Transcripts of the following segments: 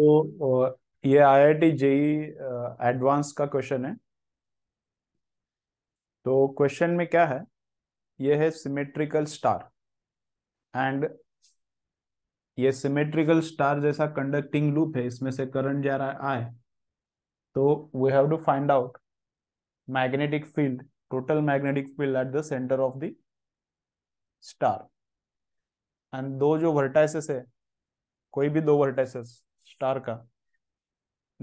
तो ये I I T JEE advance का क्वेश्चन है तो क्वेश्चन में क्या है ये है सिमेट्रिकल स्टार एंड ये सिमेट्रिकल स्टार जैसा कंडक्टिंग लूप है इसमें से करंट जा रहा है आए तो we have to find out magnetic field total magnetic field at the centre of the star and दो जो वर्टाइसेस है कोई भी दो वर्टाइसेस स्टार का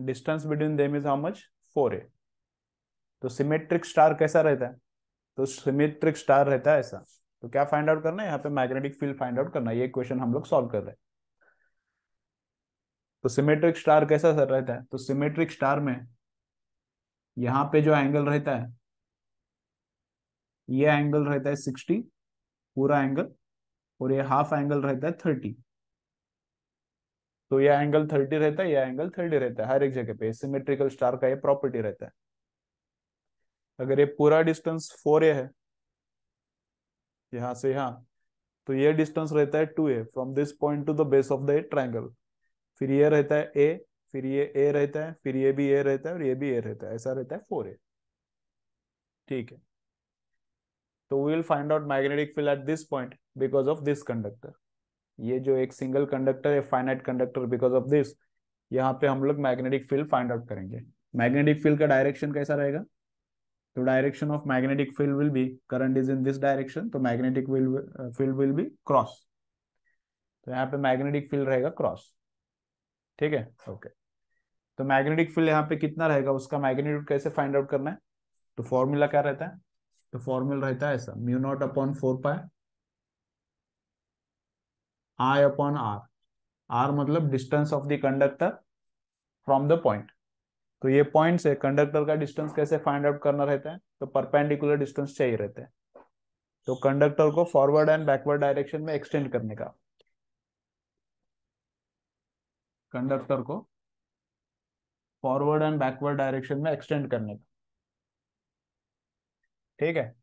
distance between them is how much four ए तो सिमेट्रिक स्टार कैसा रहता है तो सिमेट्रिक स्टार रहता है ऐसा तो क्या फाइंड आउट करना है यहाँ पे मैग्नेटिक फील्ड फाइंड आउट करना है ये क्वेश्चन हम लोग सॉल्व कर रहे हैं तो सिमेट्रिक स्टार कैसा सर रहता है तो सिमेट्रिक स्टार में यहाँ पे जो एंगल रहता है ये एंगल रहता है सिक्सटी पूरा एंगल और ये हाफ एंगल रहता है थर्टी तो यह एंगल थर्टी रहता है यह एंगल थर्टी रहता है हर एक जगह पे सिमेट्रिकल स्टार का यह प्रॉपर्टी रहता है अगर ये पूरा डिस्टेंस फोर ए है यहां से यहां तो ये डिस्टेंस रहता है two a from this point to the base of the triangle फिर ये रहता है ए फिर ये ए रहता है फिर ये भी ए रहता है और ये भी ए रहता है ऐसा रहता है फोर ए ठीक है तो we will find out magnetic field at this point because of this conductor ये जो एक सिंगल कंडक्टर है finite conductor because of this यहाँ पे हम लोग मैग्नेटिक फील्ड फाइंड आउट करेंगे मैग्नेटिक फील्ड का डायरेक्शन कैसा रहेगा तो direction of magnetic field will be current is in this direction तो magnetic field will be cross तो यहाँ पे मैग्नेटिक फील्ड रहेगा क्रॉस ठीक है ओके तो मैग्नेटिक फील्ड यहाँ पे कितना रहेगा उसका मैग्नेट्यूड कैसे फाइंड आउट करना है तो फॉर्मूला क्या रहता है तो फॉर्मूला रहता है ऐसा mu naught upon four pi I upon R R मतलब distance of the conductor from the point तो ये पॉइंट से कंडक्टर का डिस्टेंस कैसे फाइंड आउट करना रहता है तो परपेंडिकुलर डिस्टेंस चाहिए रहता है तो कंडक्टर को फॉरवर्ड एंड बैकवर्ड डायरेक्शन में एक्सटेंड करने का कंडक्टर को फॉरवर्ड एंड बैकवर्ड डायरेक्शन में एक्सटेंड करने का ठीक है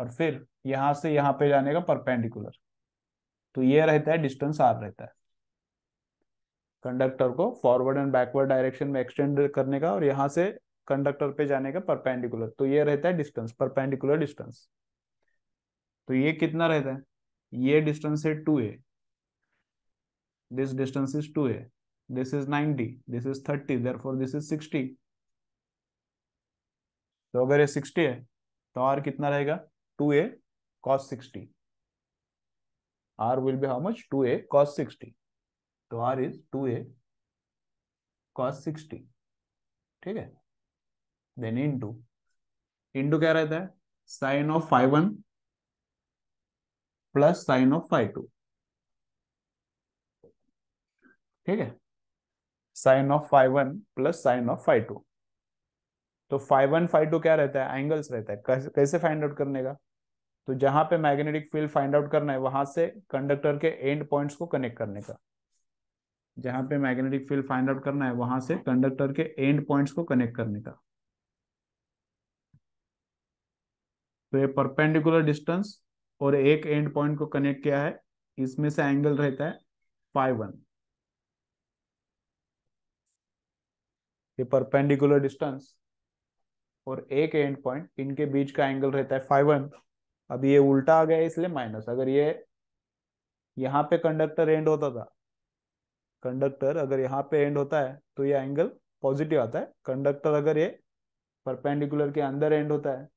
और फिर यहां से यहां पे जाने का परपेंडिकुलर तो ये रहता है डिस्टेंस आर रहता है कंडक्टर को फॉरवर्ड एंड बैकवर्ड डायरेक्शन में एक्सटेंड करने का और यहां से कंडक्टर पे जाने का परपेंडिकुलर तो ये रहता है डिस्टेंस परपेंडिकुलर डिस्टेंस तो ये कितना रहता है ये डिस्टेंस है two A this distance is two A this is ninety this is thirty there this is sixty तो अगर ये सिक्सटी है तो आर कितना रहेगा two A cos sixty R will be how much? 2A cos 60. तो R is 2A cos 60. ठीक है देन इंटू इंटू क्या रहता है sine of five one plus sine of five two ठीक है sine of five one plus sine of five two तो five one five two क्या रहता है एंगल्स रहता है कैसे फाइंड आउट करने का तो जहां पे मैग्नेटिक फील्ड फाइंड आउट करना है वहां से कंडक्टर के एंड पॉइंट्स को कनेक्ट करने का जहां पे मैग्नेटिक फील्ड फाइंड आउट करना है वहां से कंडक्टर के एंड पॉइंट्स को कनेक्ट करने का तो ये परपेंडिकुलर डिस्टेंस और एक एंड पॉइंट को कनेक्ट किया है इसमें से एंगल रहता है फाइव वन ये परपेंडिकुलर डिस्टेंस और एक एंड पॉइंट इनके बीच का एंगल रहता है फाइव वन अब ये उल्टा आ गया इसलिए माइनस अगर ये यहाँ पे कंडक्टर एंड होता था कंडक्टर अगर यहाँ पे एंड होता है तो ये एंगल पॉजिटिव आता है कंडक्टर अगर ये परपेंडिकुलर के अंदर एंड होता है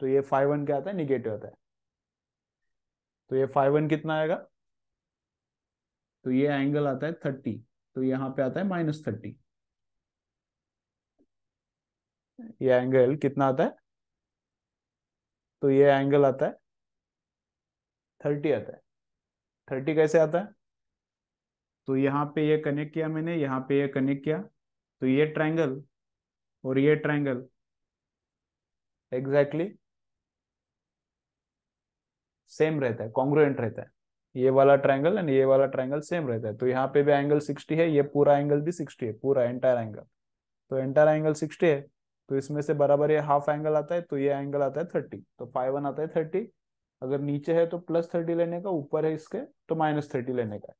तो ये फाइव वन क्या आता है निगेटिव आता है तो ये फाइव वन कितना आएगा तो ये एंगल आता है थर्टी तो यहाँ पे आता है माइनस थर्टी ये एंगल कितना आता है तो ये एंगल आता है थर्टी आता है थर्टी कैसे आता है तो यहाँ पे ये कनेक्ट किया मैंने यहाँ पे ये कनेक्ट किया तो ये ट्रायंगल और ये ट्रायंगल एग्जैक्टली सेम रहता है कॉन्ग्रुएंट रहता है ये वाला ट्रायंगल एंड ये वाला ट्रायंगल सेम रहता है तो यहाँ पे भी एंगल सिक्सटी है ये पूरा एंगल भी सिक्सटी है पूरा एंटायर एंगल तो एंटायर एंगल सिक्सटी है तो इसमें से बराबर ये हाफ एंगल आता है तो ये एंगल आता है थर्टी तो फाइव वन आता है थर्टी अगर नीचे है तो प्लस थर्टी लेने का ऊपर है इसके तो माइनस थर्टी लेने का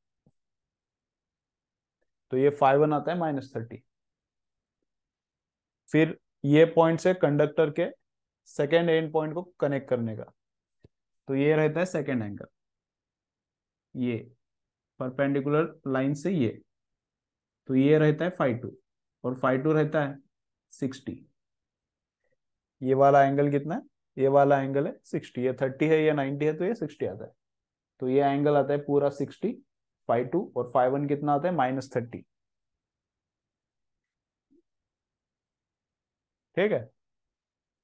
तो ये फाइव वन आता है माइनस थर्टी फिर ये पॉइंट से कंडक्टर के सेकेंड एंड पॉइंट को कनेक्ट करने का तो ये रहता है सेकेंड एंगल ये परपेंडिकुलर लाइन से ये तो ये रहता है फाइव टू और फाइव टू रहता है सिक्सटी ये वाला एंगल कितना है ये वाला एंगल है सिक्सटी ये थर्टी है या नाइनटी है तो ये सिक्सटी आता है तो ये एंगल आता है पूरा सिक्सटी फाइव टू और फाइव वन कितना आता है माइनस थर्टी ठीक है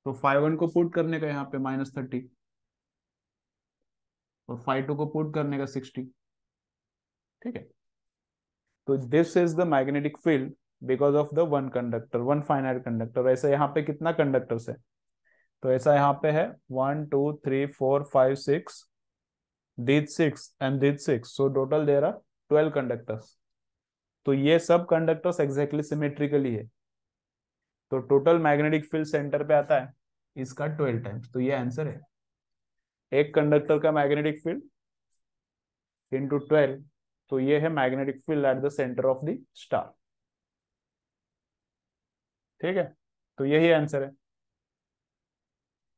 तो फाइव वन को पुट करने का यहाँ पे माइनस थर्टी और फाइव टू को पुट करने का सिक्सटी ठीक है तो this is the magnetic field because of the one conductor one finite conductor ऐसा यहाँ पे कितना कंडक्टर है तो ऐसा यहाँ पे है one two three four five six with six and with six so total there are twelve conductors तो ये सब कंडक्टर्स एग्जैक्टली सिमेट्रिकली है तो टोटल मैग्नेटिक फील्ड सेंटर पे आता है इसका ट्वेल्व टाइम्स तो ये आंसर है एक कंडक्टर का मैग्नेटिक फील्ड इंटू ट्वेल्व तो ये है magnetic field at the centre of the star ठीक है तो यही आंसर है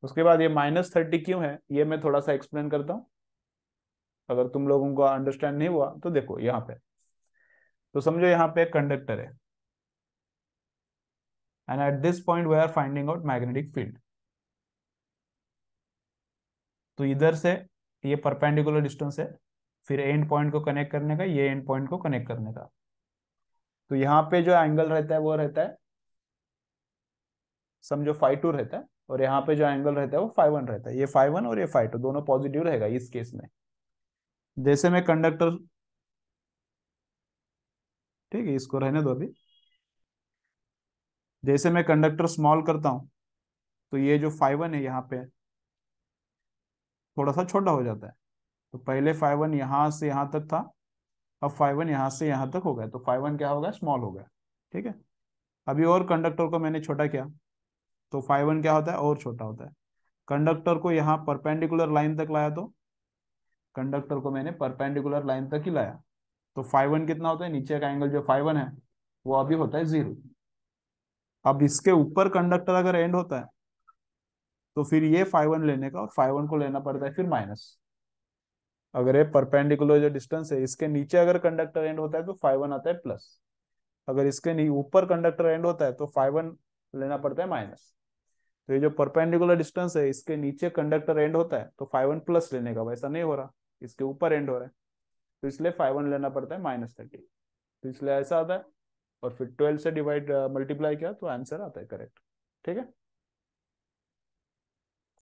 उसके बाद ये माइनस थर्टी क्यों है ये मैं थोड़ा सा एक्सप्लेन करता हूं अगर तुम लोगों को अंडरस्टैंड नहीं हुआ तो देखो यहां पे तो समझो यहां पे कंडक्टर है and at this point we are finding out magnetic field तो इधर से ये परपेंडिकुलर डिस्टेंस है फिर एंड पॉइंट को कनेक्ट करने का ये एंड पॉइंट को कनेक्ट करने का तो यहां पे जो एंगल रहता है वो रहता है समझो फाइव टू रहता है और यहाँ पे जो एंगल रहता है वो फाइव वन रहता है ये फाइव वन और ये फाइव टू दोनों पॉजिटिव रहेगा इस केस में जैसे मैं कंडक्टर ठीक है इसको रहने दो अभी जैसे मैं कंडक्टर स्मॉल करता हूं तो ये जो फाइव वन है यहाँ पे थोड़ा सा छोटा हो जाता है तो पहले फाइव वन यहां से यहां तक था अब फाइव वन यहां से यहां तक हो गया तो फाइव वन क्या होगा स्मॉल हो गया ठीक है अभी और कंडक्टर को मैंने छोटा किया तो फाइव वन क्या होता है और छोटा होता है कंडक्टर को यहाँ परपेंडिकुलर लाइन तक लाया तो कंडक्टर को मैंने परपेंडिकुलर लाइन तक ही लाया तो फाइव वन कितना होता है नीचे का एंगल जो फाइव वन है वो अभी होता है जीरो अब इसके ऊपर कंडक्टर अगर एंड होता है तो फिर ये फाइव वन लेने का और फाइव वन को लेना पड़ता है फिर माइनस अगर ये परपेंडिकुलर जो डिस्टेंस है इसके नीचे अगर कंडक्टर एंड होता है तो फाइव वन आता है प्लस अगर इसके ऊपर कंडक्टर एंड होता है तो फाइव वन लेना पड़ता है माइनस तो ये जो परपेंडिकुलर डिस्टेंस है इसके नीचे कंडक्टर एंड होता है तो फाइव वन प्लस लेने का वैसा नहीं हो रहा इसके ऊपर एंड हो रहा है तो इसलिए फाइव वन लेना पड़ता है माइनस थर्टी तो इसलिए ऐसा आता है और फिर ट्वेल्व से डिवाइड मल्टीप्लाई uh, किया तो आंसर आता है करेक्ट ठीक है